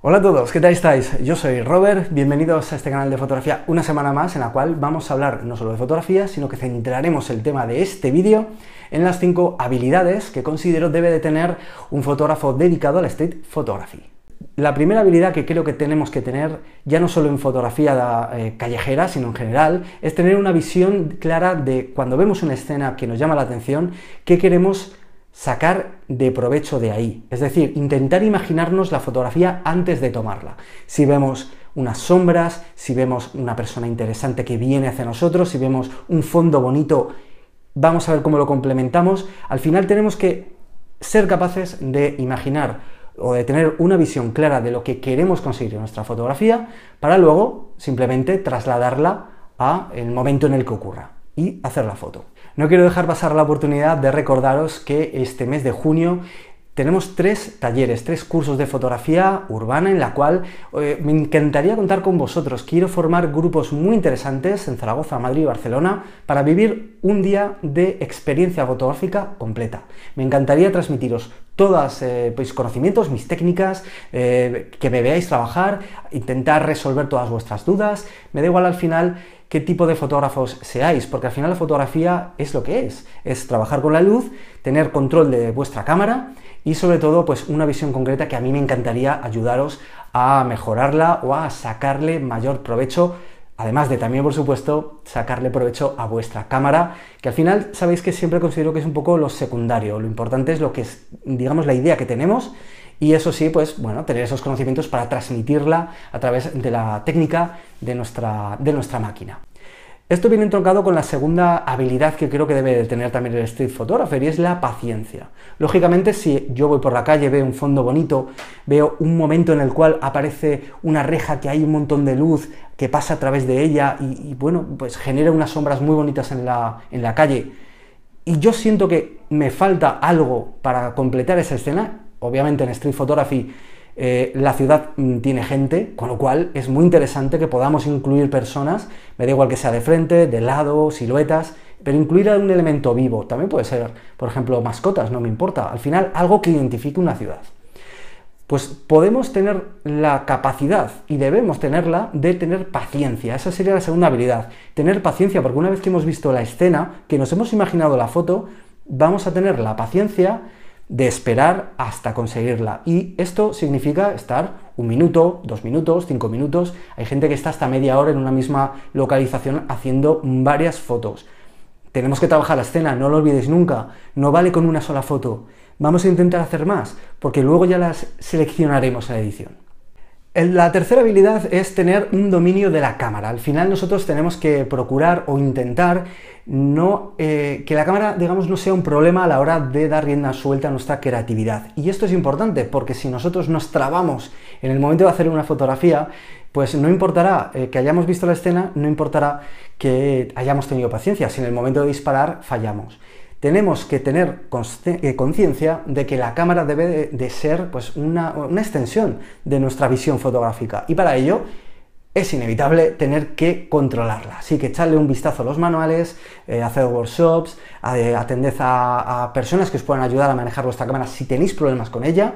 Hola a todos, ¿qué tal estáis? Yo soy Robert, bienvenidos a este canal de fotografía una semana más en la cual vamos a hablar no solo de fotografía, sino que centraremos el tema de este vídeo en las 5 habilidades que considero debe de tener un fotógrafo dedicado a la street photography. La primera habilidad que creo que tenemos que tener, ya no solo en fotografía eh, callejera, sino en general, es tener una visión clara de cuando vemos una escena que nos llama la atención, qué queremos sacar de provecho de ahí. Es decir, intentar imaginarnos la fotografía antes de tomarla. Si vemos unas sombras, si vemos una persona interesante que viene hacia nosotros, si vemos un fondo bonito, vamos a ver cómo lo complementamos. Al final tenemos que ser capaces de imaginar o de tener una visión clara de lo que queremos conseguir en nuestra fotografía para luego simplemente trasladarla a el momento en el que ocurra y hacer la foto. No quiero dejar pasar la oportunidad de recordaros que este mes de junio tenemos tres talleres, tres cursos de fotografía urbana en la cual eh, me encantaría contar con vosotros. Quiero formar grupos muy interesantes en Zaragoza, Madrid y Barcelona para vivir un día de experiencia fotográfica completa. Me encantaría transmitiros todos mis eh, pues, conocimientos, mis técnicas, eh, que me veáis trabajar, intentar resolver todas vuestras dudas. Me da igual al final qué tipo de fotógrafos seáis, porque al final la fotografía es lo que es. Es trabajar con la luz, tener control de vuestra cámara y sobre todo pues una visión concreta que a mí me encantaría ayudaros a mejorarla o a sacarle mayor provecho Además de también, por supuesto, sacarle provecho a vuestra cámara, que al final sabéis que siempre considero que es un poco lo secundario. Lo importante es lo que es, digamos, la idea que tenemos y eso sí, pues bueno, tener esos conocimientos para transmitirla a través de la técnica de nuestra, de nuestra máquina. Esto viene entroncado con la segunda habilidad que creo que debe de tener también el street photographer y es la paciencia. Lógicamente, si yo voy por la calle, veo un fondo bonito, veo un momento en el cual aparece una reja que hay un montón de luz que pasa a través de ella y, bueno, pues genera unas sombras muy bonitas en la calle. Y yo siento que me falta algo para completar esa escena. Obviamente en street photography eh, la ciudad mm, tiene gente, con lo cual es muy interesante que podamos incluir personas, me da igual que sea de frente, de lado, siluetas, pero incluir algún elemento vivo. También puede ser, por ejemplo, mascotas, no me importa. Al final, algo que identifique una ciudad. Pues podemos tener la capacidad y debemos tenerla de tener paciencia. Esa sería la segunda habilidad. Tener paciencia, porque una vez que hemos visto la escena, que nos hemos imaginado la foto, vamos a tener la paciencia de esperar hasta conseguirla. Y esto significa estar un minuto, dos minutos, cinco minutos. Hay gente que está hasta media hora en una misma localización haciendo varias fotos. Tenemos que trabajar la escena, no lo olvidéis nunca. No vale con una sola foto. Vamos a intentar hacer más, porque luego ya las seleccionaremos a edición. La tercera habilidad es tener un dominio de la cámara. Al final nosotros tenemos que procurar o intentar eh, que la cámara, digamos, no sea un problema a la hora de dar rienda suelta a nuestra creatividad. Y esto es importante porque si nosotros nos trabamos en el momento de hacer una fotografía, pues no importará eh, que hayamos visto la escena, no importará que hayamos tenido paciencia, si en el momento de disparar fallamos tenemos que tener eh, conciencia de que la cámara debe de ser pues, una, extensión de nuestra visión fotográfica y para ello es inevitable tener que controlarla. Así que echarle un vistazo a los manuales, eh, hacer workshops, eh, atender a, personas que os puedan ayudar a manejar vuestra cámara si tenéis problemas con ella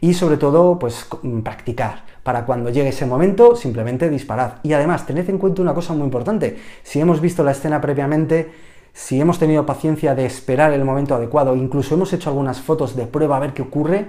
y sobre todo pues mm, practicar para cuando llegue ese momento simplemente disparad. Y además tened en cuenta una cosa muy importante, si hemos visto la escena previamente si hemos tenido paciencia de esperar el momento adecuado, incluso hemos hecho algunas fotos de prueba a ver qué ocurre,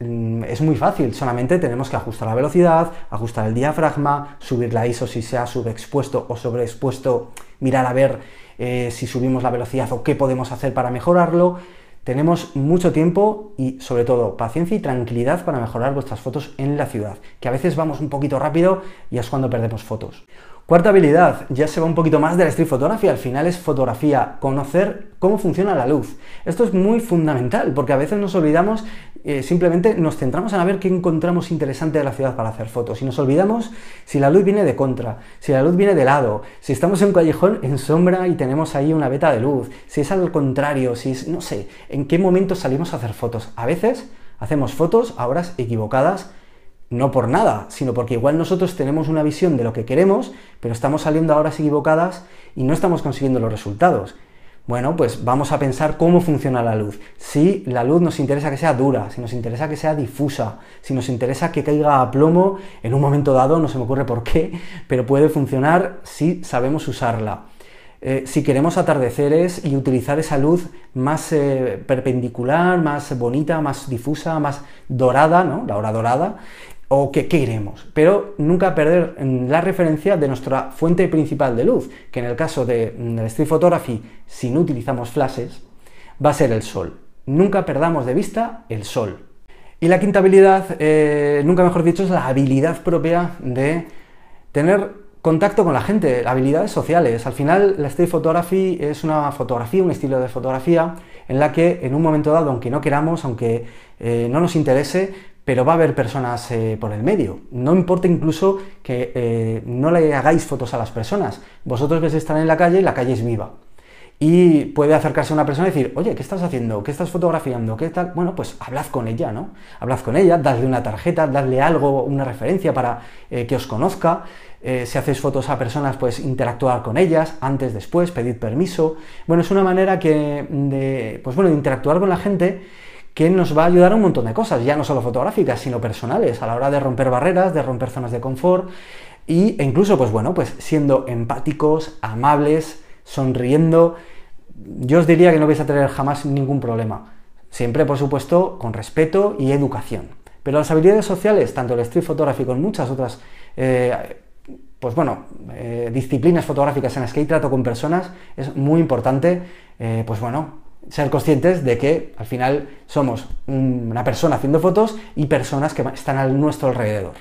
mm, es muy fácil, solamente tenemos que ajustar la velocidad, ajustar el diafragma, subir la ISO si se ha subexpuesto o sobreexpuesto, mirar a ver eh, si subimos la velocidad o qué podemos hacer para mejorarlo. Tenemos mucho tiempo y sobre todo paciencia y tranquilidad para mejorar vuestras fotos en la ciudad, que a veces vamos un poquito rápido y es cuando perdemos fotos. Cuarta habilidad, ya se va un poquito más de la street photography, al final es fotografía, conocer cómo funciona la luz. Esto es muy fundamental porque a veces nos olvidamos, eh, simplemente nos centramos en a ver qué encontramos interesante de la ciudad para hacer fotos y nos olvidamos si la luz viene de contra, si la luz viene de lado, si estamos en un callejón en sombra y tenemos ahí una veta de luz, si es al contrario, si es, no sé, en qué momento salimos a hacer fotos. A veces hacemos fotos a horas equivocadas no por nada, sino porque igual nosotros tenemos una visión de lo que queremos, pero estamos saliendo a horas equivocadas y no estamos consiguiendo los resultados. Bueno, pues vamos a pensar cómo funciona la luz. Si la luz nos interesa que sea dura, si nos interesa que sea difusa, si nos interesa que caiga a plomo, en un momento dado, no se me ocurre por qué, pero puede funcionar si sabemos usarla. Eh, si queremos atardeceres y utilizar esa luz más eh, perpendicular, más bonita, más difusa, más dorada, ¿no? La hora dorada, o que queremos, pero nunca perder mm, la referencia de nuestra fuente principal de luz, que en el caso de, mm, street photography, si no utilizamos flashes, va a ser el sol. Nunca perdamos de vista el sol. Y la quinta habilidad, eh, nunca mejor dicho, es la habilidad propia de tener contacto con la gente, habilidades sociales. Al final, la street photography es una fotografía, un estilo de fotografía en la que en un momento dado, aunque no queramos, aunque eh, no nos interese, pero va a haber personas eh, por el medio. No importa incluso que eh, no le hagáis fotos a las personas. Vosotros que están en la calle la calle es viva. Y puede acercarse a una persona y decir, oye, ¿qué estás haciendo? ¿Qué estás fotografiando? ¿Qué tal? Bueno, pues hablad con ella, ¿no? Hablad con ella, dadle una tarjeta, dadle algo, una referencia para eh, que os conozca. si hacéis fotos a personas, pues interactuar con ellas, antes, después, pedid permiso. Bueno, es una manera que de, pues bueno, de interactuar con la gente que nos va a ayudar un montón de cosas, ya no solo fotográficas, sino personales, a la hora de romper barreras, de romper zonas de confort e incluso, pues bueno, pues siendo empáticos, amables, sonriendo, yo os diría que no vais a tener jamás ningún problema. Siempre, por supuesto, con respeto y educación. Pero las habilidades sociales, tanto el street fotográfico en muchas otras, eh, pues bueno, eh, disciplinas fotográficas en las que trato con personas, es muy importante, eh, pues bueno, ser conscientes de que al final somos una persona haciendo fotos y personas que están a nuestro alrededor.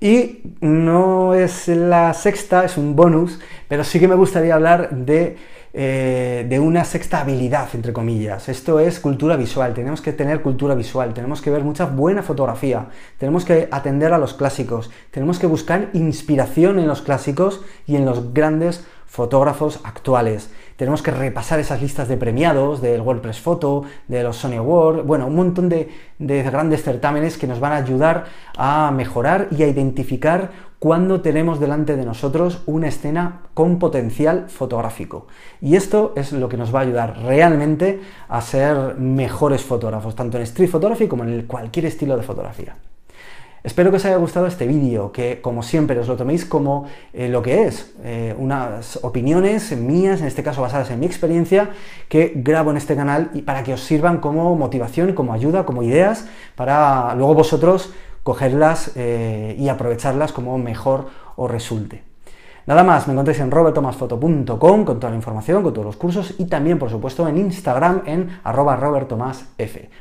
Y no es la sexta, es un bonus, pero sí que me gustaría hablar de, eh, de, una sexta habilidad, entre comillas. Esto es cultura visual, tenemos que tener cultura visual, tenemos que ver mucha buena fotografía, tenemos que atender a los clásicos, tenemos que buscar inspiración en los clásicos y en los grandes fotógrafos actuales. Tenemos que repasar esas listas de premiados del WordPress Photo, de los Sony Awards, bueno, un montón de, de grandes certámenes que nos van a ayudar a mejorar y a identificar cuando tenemos delante de nosotros una escena con potencial fotográfico. Y esto es lo que nos va a ayudar realmente a ser mejores fotógrafos, tanto en street photography como en cualquier estilo de fotografía. Espero que os haya gustado este vídeo, que como siempre os lo toméis como eh, lo que es, eh, unas opiniones mías, en este caso basadas en mi experiencia, que grabo en este canal y para que os sirvan como motivación, como ayuda, como ideas, para luego vosotros cogerlas eh, y aprovecharlas como mejor os resulte. Nada más, me encontréis en robertomasfoto.com con toda la información, con todos los cursos y también, por supuesto, en Instagram en arroba robertomasf.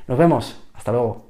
Nos vemos, hasta luego.